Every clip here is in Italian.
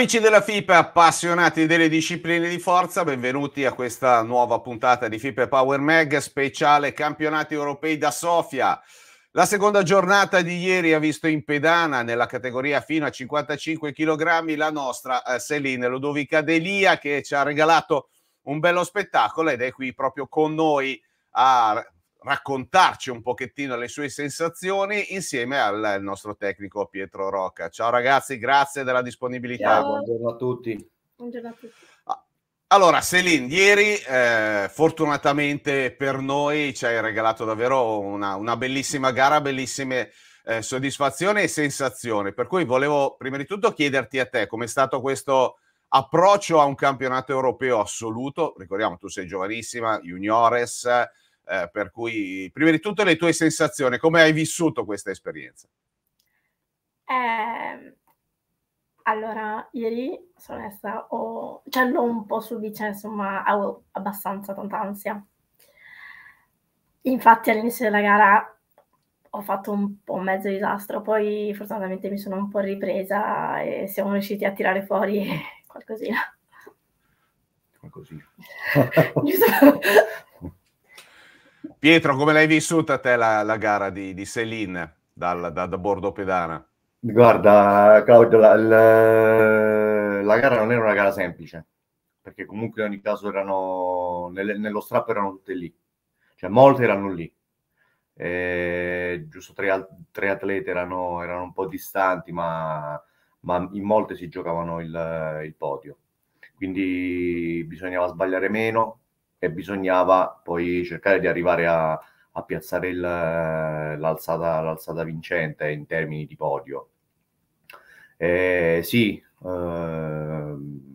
Amici della FIPE, appassionati delle discipline di forza, benvenuti a questa nuova puntata di FIPE Power Mag speciale campionati europei da Sofia. La seconda giornata di ieri ha visto in pedana nella categoria fino a 55 kg la nostra eh, Celine Ludovica Delia che ci ha regalato un bello spettacolo ed è qui proprio con noi a raccontarci un pochettino le sue sensazioni insieme al, al nostro tecnico Pietro Rocca. Ciao ragazzi, grazie della disponibilità. Ciao. Buongiorno a tutti. Buongiorno a tutti. Ah, allora, Selin, ieri eh, fortunatamente per noi ci hai regalato davvero una, una bellissima gara, bellissime eh, soddisfazioni e sensazioni. Per cui volevo prima di tutto chiederti a te come è stato questo approccio a un campionato europeo assoluto. Ricordiamo, tu sei giovanissima, juniores, eh, per cui, prima di tutto, le tue sensazioni, come hai vissuto questa esperienza? Eh, allora, ieri, sono onesta, ho, cioè, l'ho un po' subice, cioè, insomma, avevo abbastanza tanta ansia. Infatti all'inizio della gara ho fatto un po' mezzo disastro, poi fortunatamente mi sono un po' ripresa e siamo riusciti a tirare fuori qualcosina. Qualcosina. Pietro, come l'hai vissuta te la, la gara di, di Selin da, da Bordo Pedana? Guarda, Claudio, la, la, la, gara non era una gara semplice, perché comunque in ogni caso erano, nel, nello strappo erano tutte lì, cioè molte erano lì. E, giusto tre, tre atlete erano, erano, un po' distanti, ma, ma in molte si giocavano il, il podio. Quindi bisognava sbagliare meno, e bisognava poi cercare di arrivare a, a piazzare il, l'alzata, l'alzata, vincente in termini di podio. Eh, sì, ehm,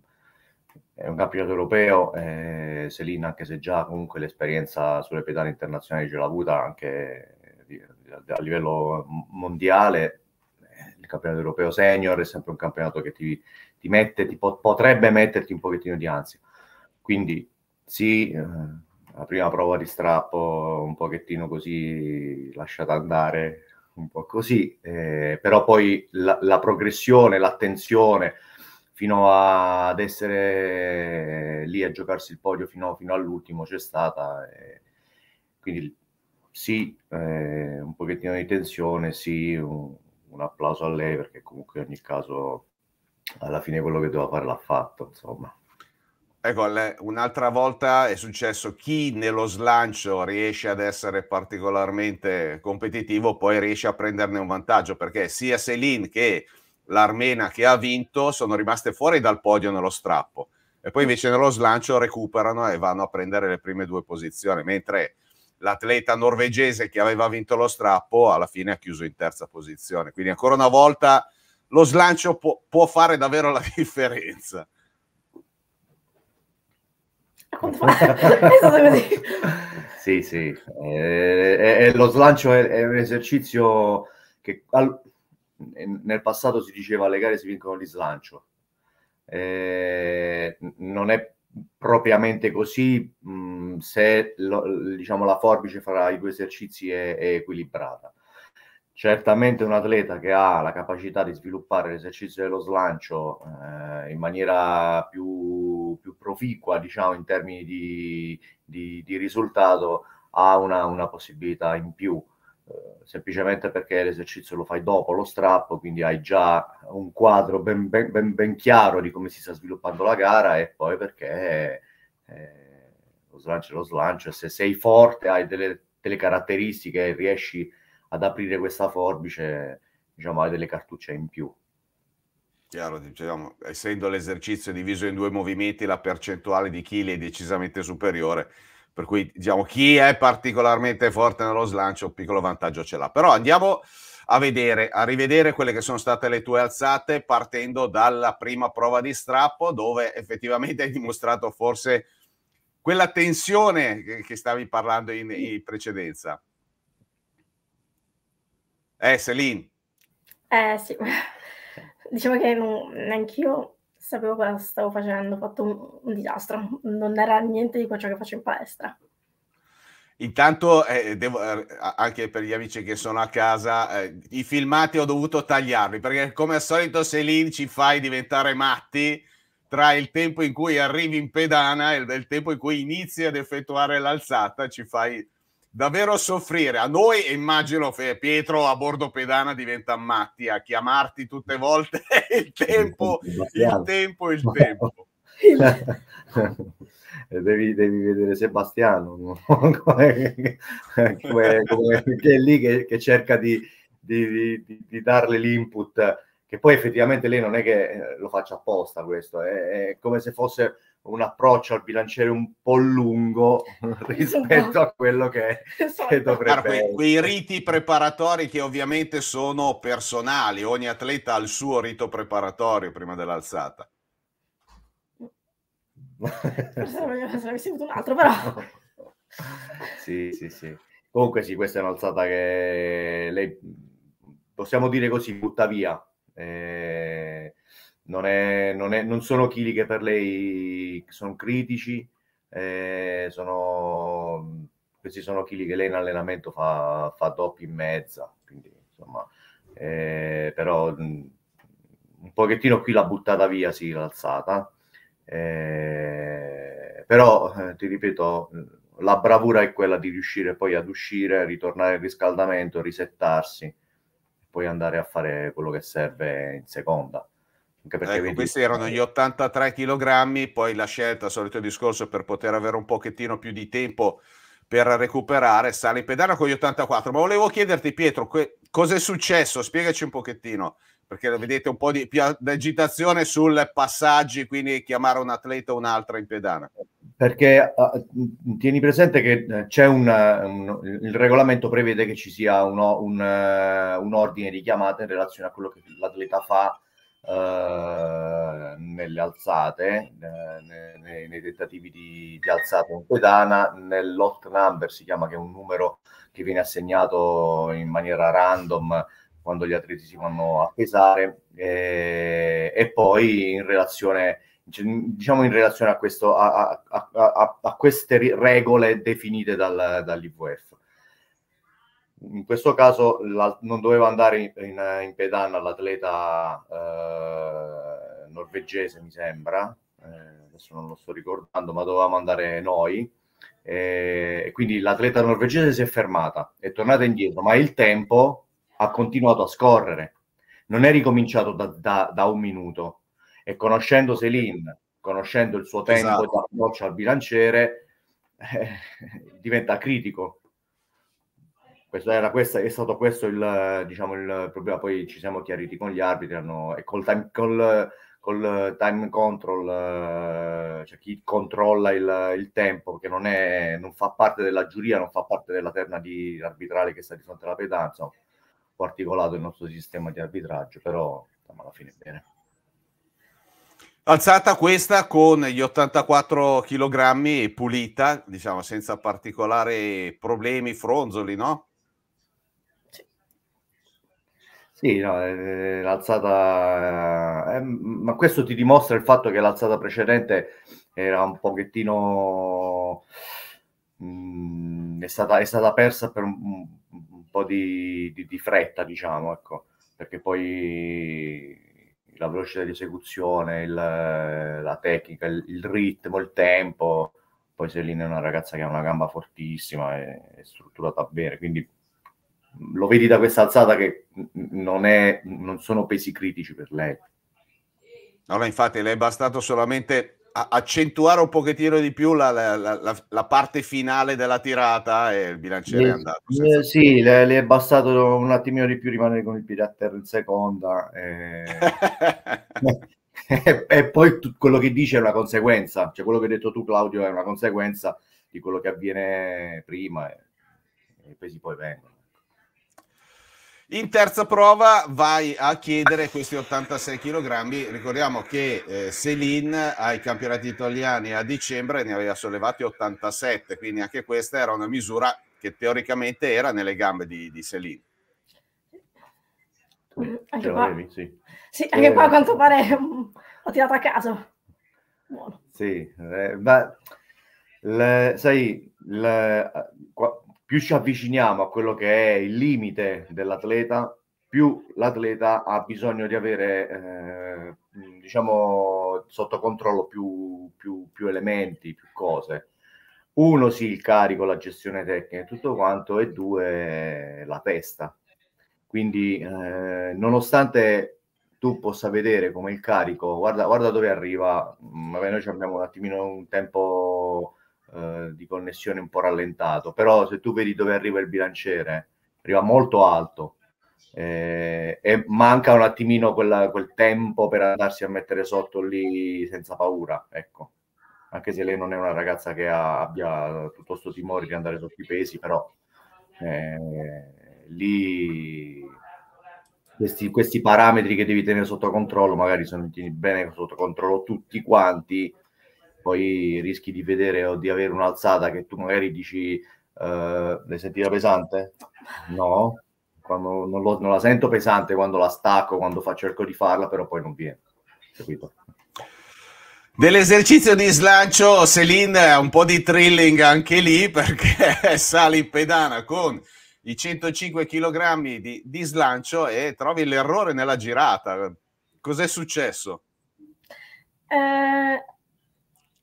è un campionato europeo, eh, Selin anche se già comunque l'esperienza sulle pedane internazionali ce l'ha avuta anche eh, a livello mondiale, eh, il campionato europeo senior è sempre un campionato che ti, ti mette, ti po- potrebbe metterti un pochettino di ansia. Quindi sì, eh, la prima prova di strappo un pochettino così lasciata andare, un po' così, eh, però poi la, la progressione, l'attenzione fino a, ad essere lì a giocarsi il podio fino, fino all'ultimo c'è stata. Eh, quindi sì, eh, un pochettino di tensione, sì, un, un, applauso a lei perché comunque in ogni caso alla fine quello che doveva fare l'ha fatto, insomma. Ecco, un'altra volta è successo chi nello slancio riesce ad essere particolarmente competitivo poi riesce a prenderne un vantaggio perché sia Selin che l'Armena che ha vinto sono rimaste fuori dal podio nello strappo e poi invece nello slancio recuperano e vanno a prendere le prime due posizioni mentre l'atleta norvegese che aveva vinto lo strappo alla fine ha chiuso in terza posizione quindi ancora una volta lo slancio può, può fare davvero la differenza è stato così. Sì, sì, eh, eh, eh, lo slancio è, è, un esercizio che al, eh, nel passato si diceva le gare si vincono di slancio. Eh, non è propriamente così mh, se lo, diciamo, la forbice fra i due esercizi è, è equilibrata certamente un atleta che ha la capacità di sviluppare l'esercizio dello slancio eh, in maniera più, più, proficua, diciamo, in termini di, di, di risultato, ha una, una, possibilità in più, eh, semplicemente perché l'esercizio lo fai dopo lo strappo, quindi hai già un quadro ben, ben, ben, ben chiaro di come si sta sviluppando la gara e poi perché... Eh, lo slancio è lo slancio, se sei forte, hai delle, delle caratteristiche, riesci a ad aprire questa forbice diciamo, hai delle cartucce in più. Chiaro, diciamo, essendo l'esercizio diviso in due movimenti, la percentuale di chili è decisamente superiore. Per cui, diciamo, chi è particolarmente forte nello slancio, un piccolo vantaggio ce l'ha. Però andiamo a vedere, a rivedere quelle che sono state le tue alzate, partendo dalla prima prova di strappo, dove effettivamente hai dimostrato forse quella tensione che stavi parlando in, in precedenza. Eh, Celine. Eh, sì. Diciamo che non, neanche io sapevo cosa stavo facendo, ho fatto un, un disastro. Non era niente di ciò che faccio in palestra. Intanto, eh, devo, eh, anche per gli amici che sono a casa, eh, i filmati ho dovuto tagliarli perché, come al solito, Selin ci fai diventare matti tra il tempo in cui arrivi in pedana e il, il tempo in cui inizi ad effettuare l'alzata, ci fai davvero soffrire a noi e immagino Pietro a bordo pedana diventa matti a chiamarti tutte volte il tempo, il tempo, il tempo. Devi, devi, vedere Sebastiano come, come, come, che è lì che, che cerca di, di, di, di, darle l'input che poi effettivamente lei non è che eh, lo faccia apposta questo è, eh, è come se fosse un approccio al bilanciere un po' lungo rispetto a quello che, esatto. che dovrebbe Guarda, quei, quei, riti preparatori che ovviamente sono personali, ogni atleta ha il suo rito preparatorio prima dell'alzata. Forse ne avessi avuto un altro, però. sì, sì, sì. Comunque sì, questa è un'alzata che lei, possiamo dire così, butta via. Eh non, è, non, è, non sono chili che per lei sono critici, eh, sono, questi sono chili che lei in allenamento fa, fa doppi in mezza, quindi insomma, eh, però mm, un pochettino qui l'ha buttata via, sì, l'alzata, eh, però eh, ti ripeto, la bravura è quella di riuscire poi ad uscire, ritornare al riscaldamento, risettarsi, poi andare a fare quello che serve in seconda. Ecco, vedi... Questi erano gli 83 kg, poi la scelta, solito discorso, per poter avere un pochettino più di tempo per recuperare, sale in pedana con gli 84. Ma volevo chiederti, Pietro, que- cosa è successo? Spiegaci un pochettino, perché vedete un po' di, di agitazione sul passaggi, quindi chiamare un atleta o un'altra in pedana. Perché uh, tieni presente che eh, c'è un, un, il regolamento prevede che ci sia un, un, uh, un ordine di chiamata in relazione a quello che l'atleta fa eh, nelle alzate, eh, nei, nei, tentativi di, di alzata in pedana, nell'hot number si chiama che è un numero che viene assegnato in maniera random quando gli atleti si vanno a pesare eh, e poi in relazione cioè, diciamo in relazione a, questo, a, a, a queste regole definite dal, dall'IVF in questo caso la, non doveva andare in, in, in pedana l'atleta eh, norvegese, mi sembra, eh, adesso non lo sto ricordando, ma dovevamo andare noi. Eh, quindi l'atleta norvegese si è fermata, è tornata indietro, ma il tempo ha continuato a scorrere, non è ricominciato da, da, da un minuto. E conoscendo Selin, conoscendo il suo tempo esatto. di approccio al bilanciere, eh, diventa critico questo era questo, è stato questo il, diciamo, il, problema. Poi ci siamo chiariti con gli arbitri hanno, e col time, col, col time control, eh, cioè chi controlla il, il tempo, che non, è, non, fa parte della giuria, non fa parte della terna di arbitrale che sta di fronte alla pedanza. Ho articolato il nostro sistema di arbitraggio, però alla fine bene. Alzata questa con gli 84 kg pulita, diciamo senza particolari problemi, fronzoli, no? Sì, no, eh, l'alzata, eh, eh, ma questo ti dimostra il fatto che l'alzata precedente era un pochettino, mh, mm, è, stata, è, stata, persa per un, un po' di, di, di, fretta, diciamo, ecco, perché poi la velocità di esecuzione, il, la tecnica, il, il, ritmo, il tempo, poi Selina è una ragazza che ha una gamba fortissima, è, è strutturata bene, quindi lo vedi da questa alzata che non, è, non sono pesi critici per lei. No, no, infatti, le è bastato solamente accentuare un pochettino di più la, la, la, la, parte finale della tirata e il bilanciere è andato. Senza... Eh, sì, le, le, è bastato un attimino di più rimanere con il piede a terra in seconda. Eh. E, e, poi tu, quello che dice è una conseguenza, cioè quello che hai detto tu Claudio è una conseguenza di quello che avviene prima e, eh. e i pesi poi vengono. In terza prova vai a chiedere questi 86 kg. Ricordiamo che eh, Selin ai campionati italiani a dicembre ne aveva sollevati 87, quindi anche questa era una misura che teoricamente era nelle gambe di, di Selin. Anche qua, avevi, sì. Sì, anche eh. qua a eh. quanto pare mm, ho tirato a caso. Buono. Sì, eh, beh, le, sai, le, più ci avviciniamo a quello che è il limite dell'atleta, più l'atleta ha bisogno di avere, eh, diciamo, sotto controllo più, più, più elementi, più cose. Uno sì, il carico, la gestione tecnica e tutto quanto, e due, la testa. Quindi, eh, nonostante tu possa vedere come il carico, guarda, guarda dove arriva, mm, vabbè, noi abbiamo un attimino un tempo eh, di connessione un po' rallentato, però se tu vedi dove arriva il bilanciere, arriva molto alto eh, e manca un attimino quella, quel tempo per andarsi a mettere sotto lì senza paura, ecco. Anche se lei non è una ragazza che ha, abbia piuttosto timore di andare sotto i pesi, però eh, lì questi, questi, parametri che devi tenere sotto controllo, magari sono non bene sotto controllo tutti quanti, poi rischi di vedere o di avere un'alzata che tu magari dici eh, l'hai sentita pesante? No, quando, non, lo, non, la sento pesante quando la stacco, quando fa, cerco di farla, però poi non viene. Capito? Dell'esercizio di slancio, Celine, un po' di thrilling anche lì perché sali in pedana con i 105 kg di, di slancio e trovi l'errore nella girata. Cos'è successo? Eh,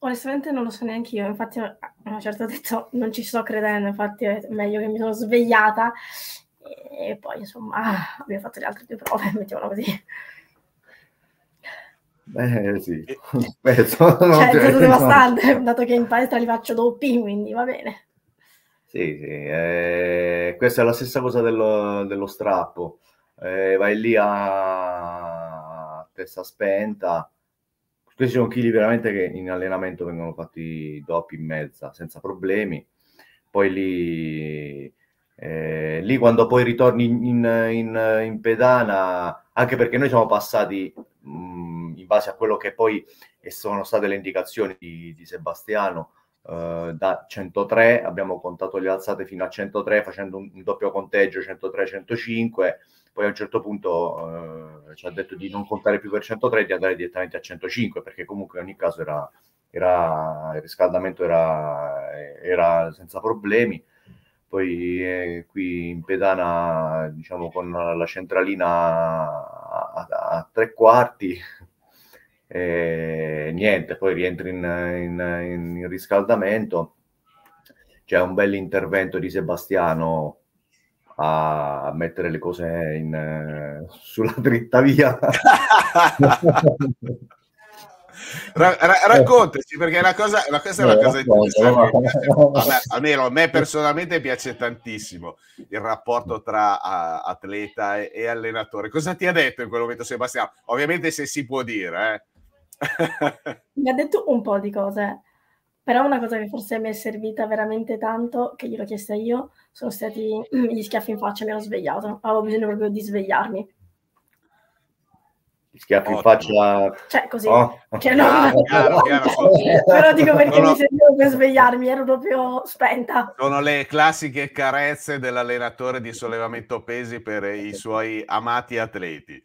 Onestamente non lo so neanche io, infatti a una certa detto non ci sto credendo, infatti è meglio che mi sono svegliata e poi insomma abbiamo fatto le altre due prove, mettiamola così. Beh sì, Beh, sono cioè, è stato cioè, devastante, no. dato che in palestra li faccio doppi, quindi va bene. Sì, sì, eh, questa è la stessa cosa dello, dello strappo, eh, vai lì a testa spenta questi sono chili veramente che in allenamento vengono fatti doppi in mezza senza problemi poi lì, eh, lì quando poi ritorni in, in, in, in, pedana anche perché noi siamo passati mh, mm, in base a quello che poi e sono state le indicazioni di, di Sebastiano eh, da 103 abbiamo contato le alzate fino a 103 facendo un, un doppio conteggio 103-105 poi a un certo punto eh, ci ha detto di non contare più per 103 e di andare direttamente a 105 perché comunque in ogni caso era, era, il riscaldamento era, era senza problemi poi eh, qui in pedana diciamo con la centralina a, a, a tre quarti e eh, niente poi rientri in, in, in riscaldamento c'è un bell'intervento di Sebastiano a mettere le cose in, eh, sulla dritta via. Ra- ra- raccontaci perché è una cosa, una, questa è una eh, cosa interessante. Vabbè, almeno a me personalmente piace tantissimo il rapporto tra uh, atleta e, e, allenatore. Cosa ti ha detto in quel momento, Sebastiano? Ovviamente, se si può dire, eh. mi ha detto un po' di cose. Però una cosa che forse mi è servita veramente tanto, che gliel'ho chiesta io, sono stati gli schiaffi in faccia, mi hanno svegliato. Avevo bisogno proprio di svegliarmi. Gli schiaffi Ottimo. in faccia... Cioè, così. Oh. Cioè, no, ah, no, chiaro, no, chiaro, però dico perché sono... mi serviva per svegliarmi, ero proprio spenta. Sono le classiche carezze dell'allenatore di sollevamento pesi per i suoi amati atleti.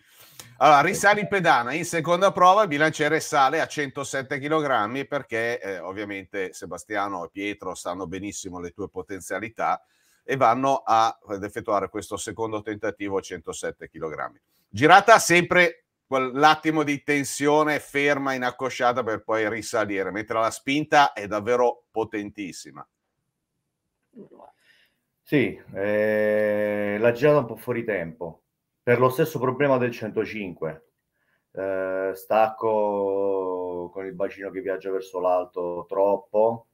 Allora, risali pedana in seconda prova, il bilanciere sale a 107 kg perché eh, ovviamente Sebastiano e Pietro sanno benissimo le tue potenzialità e vanno a, ad effettuare questo secondo tentativo a 107 kg. Girata sempre quell'attimo di tensione ferma in accosciata per poi risalire, mentre la spinta è davvero potentissima. Sì, eh, la girata un po' fuori tempo, per lo stesso problema del 105, eh, stacco con il bacino che viaggia verso l'alto troppo,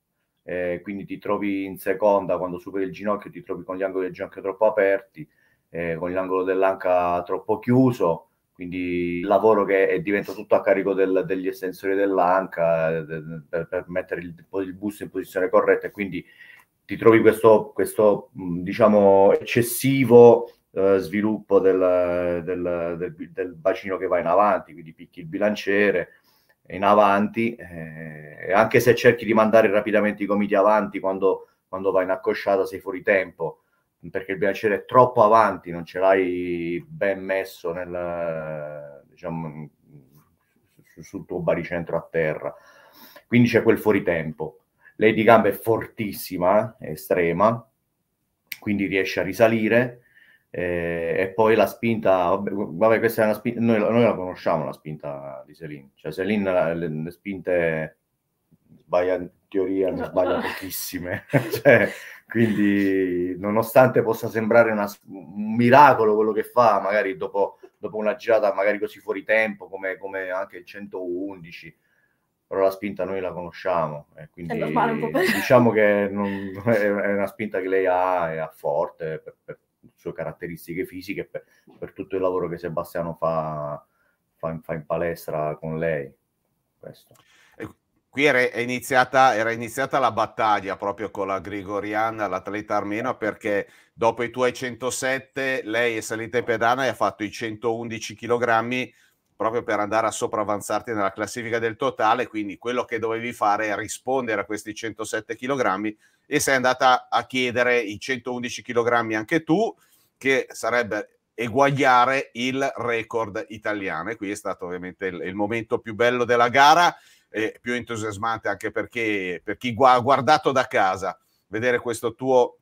eh, quindi ti trovi in seconda quando superi il ginocchio, ti trovi con gli angoli del ginocchio troppo aperti, eh, con l'angolo dell'anca troppo chiuso, quindi il lavoro che è, diventa tutto a carico del, degli estensori dell'anca per, per, mettere il, il, busto in posizione corretta e quindi ti trovi questo, questo diciamo eccessivo eh, sviluppo del, del, del, del, bacino che va in avanti, quindi picchi il bilanciere in avanti, eh, anche se cerchi di mandare rapidamente i gomiti avanti quando, quando vai in accosciata sei fuori tempo, perché il bilanciere è troppo avanti, non ce l'hai ben messo nel, diciamo, sul tuo baricentro a terra. Quindi c'è quel fuori tempo. Lei di gamba è fortissima, è eh, estrema, quindi riesce a risalire eh, e poi la spinta, vabbè, vabbè questa è una spinta, noi, noi, la conosciamo la spinta di Selin, cioè Selin le, le, spinte sbaglia in teoria, ne sbaglia pochissime, cioè, quindi nonostante possa sembrare una, un miracolo quello che fa, magari dopo, dopo, una girata magari così fuori tempo come, come anche il 111, però la spinta noi la conosciamo, eh, quindi diciamo che non, è, una spinta che lei ha, e ha forte per, per sue caratteristiche fisiche per, per tutto il lavoro che Sebastiano fa, fa, in, fa in palestra con lei. Questo qui era iniziata, era iniziata, la battaglia proprio con la Grigorian, l'atleta armena, perché dopo i tuoi 107 lei è salita in pedana e ha fatto i 111 kg proprio per andare a sopravanzarti nella classifica del totale, quindi quello che dovevi fare è rispondere a questi 107 kg e sei andata a chiedere i 111 kg anche tu, che sarebbe eguagliare il record italiano. E qui è stato ovviamente il, il momento più bello della gara e più entusiasmante anche perché per chi ha guardato da casa vedere questo tuo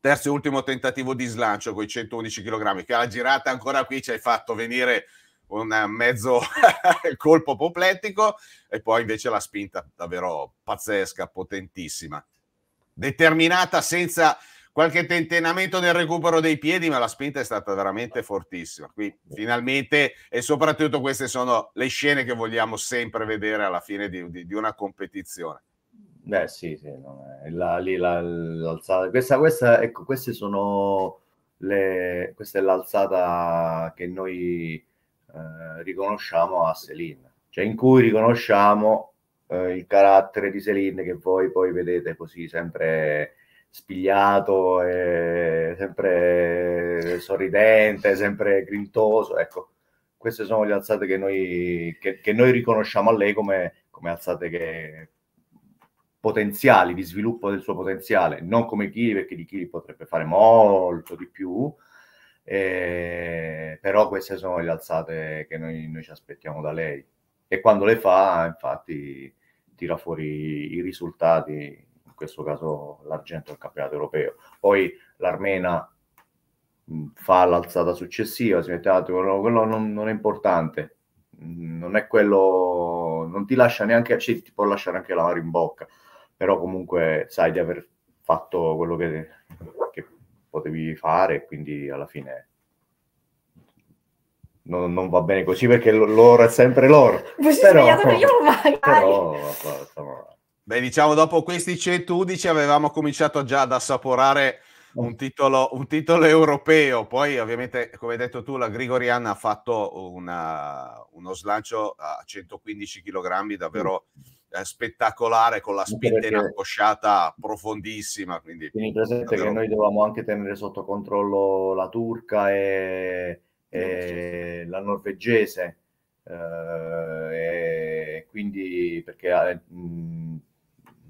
terzo e ultimo tentativo di slancio con i 111 kg, che alla girata ancora qui ci hai fatto venire un mezzo colpo apopletico e poi invece la spinta davvero pazzesca, potentissima determinata senza qualche tentenamento nel recupero dei piedi, ma la spinta è stata veramente fortissima. Qui finalmente e soprattutto queste sono le scene che vogliamo sempre vedere alla fine di, di, di una competizione. Beh sì, sì, eh, la, lì la, l'alzata. Questa, questa, ecco, queste sono le, questa è l'alzata che noi eh, riconosciamo a Selin, cioè in cui riconosciamo eh, il carattere di Selin che voi poi vedete così sempre spigliato, sempre sorridente, sempre grintoso. Ecco, queste sono le alzate che noi, che, che noi riconosciamo a lei come, come alzate che, potenziali, di sviluppo del suo potenziale, non come Kili, perché di Kili potrebbe fare molto di più, eh, però queste sono le alzate che noi, noi ci aspettiamo da lei. E quando le fa, infatti, tira fuori i risultati, in questo caso l'argento al campionato europeo. Poi l'Armena mm, fa l'alzata successiva, si mette avanti, quello, quello non, non, è importante, mm, non è quello, non ti lascia neanche, cioè, ti può lasciare anche la mano in bocca, però comunque sai di aver fatto quello che, che potevi fare, quindi alla fine non, non, va bene così perché l'oro è sempre l'oro. Mi però, io, magari. Però, Beh, diciamo, dopo questi 111 avevamo cominciato già ad assaporare mm. un titolo, un titolo europeo. Poi, ovviamente, come hai detto tu, la Grigorian ha fatto una, uno slancio a 115 kg davvero mm. eh, spettacolare con la spinta in angosciata profondissima. Quindi, tieni presente davvero... che noi dovevamo anche tenere sotto controllo la turca e eh, la norvegese, eh, quindi perché eh, mh,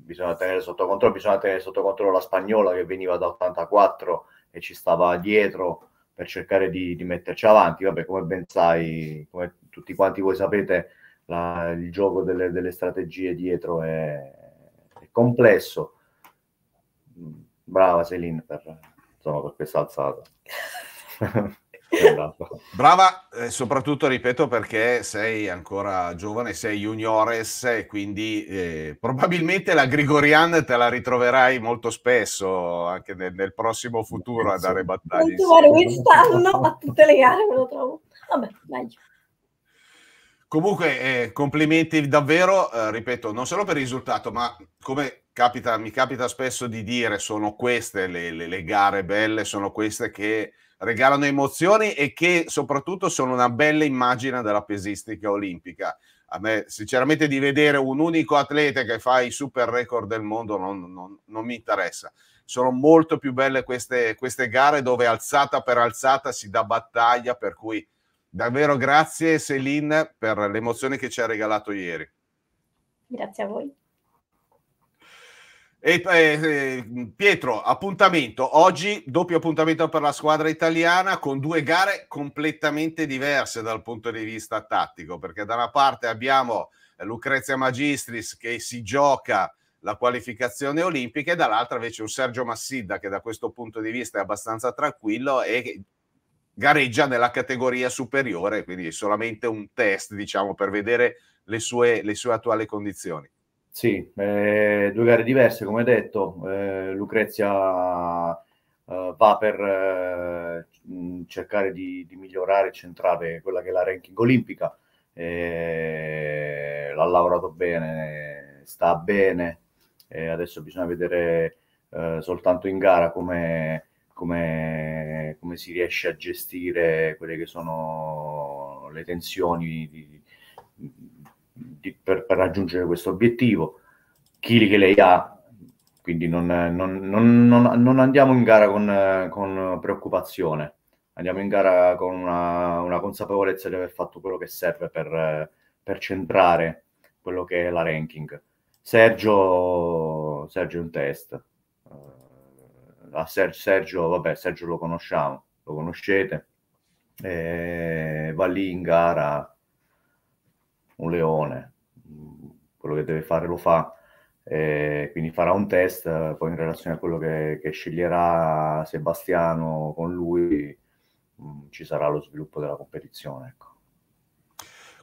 bisogna tenere sotto controllo, bisogna tenere sotto controllo la spagnola che veniva da 84 e ci stava dietro per cercare di, di metterci avanti. Vabbè, come ben sai, come tutti quanti voi sapete, la, il gioco delle, delle, strategie dietro è, è complesso. Brava Selin per, per questa alzata. Brava, eh, soprattutto ripeto perché sei ancora giovane, sei juniores quindi eh, probabilmente la Grigorian te la ritroverai molto spesso anche nel, nel prossimo futuro a dare battaglie. quest'anno a tutte le gare me lo trovo. Vabbè, meglio. Comunque, eh, complimenti davvero, eh, ripeto, non solo per il risultato, ma come capita, mi capita spesso di dire, sono queste le, le, le gare belle, sono queste che regalano emozioni e che soprattutto sono una bella immagine della pesistica olimpica. A me, sinceramente, di vedere un unico atleta che fa i super record del mondo non, non, non mi interessa. Sono molto più belle queste, queste gare dove alzata per alzata si dà battaglia, per cui davvero grazie Céline per l'emozione che ci ha regalato ieri. Grazie a voi. E, eh, eh, Pietro, appuntamento oggi, doppio appuntamento per la squadra italiana con due gare completamente diverse dal punto di vista tattico, perché da una parte abbiamo Lucrezia Magistris che si gioca la qualificazione olimpica e dall'altra invece un Sergio Massidda che da questo punto di vista è abbastanza tranquillo e gareggia nella categoria superiore, quindi è solamente un test diciamo per vedere le sue, le sue attuali condizioni. Sì, eh, due gare diverse, come detto, eh, Lucrezia eh, va per eh, cercare di, di, migliorare e centrare quella che è la ranking olimpica, eh, l'ha lavorato bene, sta bene, eh, adesso bisogna vedere soltanto in gara come, come, come, si riesce a gestire quelle che sono le tensioni di, di di, per, per, raggiungere questo obiettivo, chili che lei ha, quindi non, non, non, non andiamo in gara con, con, preoccupazione, andiamo in gara con una, una, consapevolezza di aver fatto quello che serve per, per centrare quello che è la ranking. Sergio, Sergio è un test. Eh, a Sergio, vabbè, Sergio lo conosciamo, lo conoscete, eh, va lì in gara un leone, quello che deve fare lo fa, eh, quindi farà un test, eh, poi in relazione a quello che, che sceglierà Sebastiano con lui mm, ci sarà lo sviluppo della competizione. Ecco.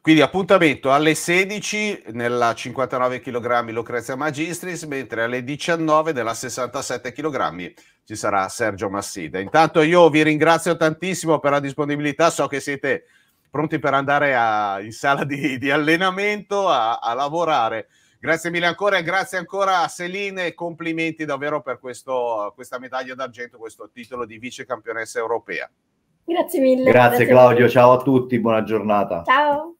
Quindi appuntamento alle 16 nella 59 kg Lucrezia Magistris, mentre alle 19 nella 67 kg ci sarà Sergio Massida. Intanto io vi ringrazio tantissimo per la disponibilità, so che siete pronti per andare a, in sala di, di allenamento a, a, lavorare. Grazie mille ancora e grazie ancora a Celine e complimenti davvero per questo, questa medaglia d'argento, questo titolo di vice campionessa europea. Grazie mille. Grazie, grazie Claudio, ciao a tutti, buona giornata. Ciao.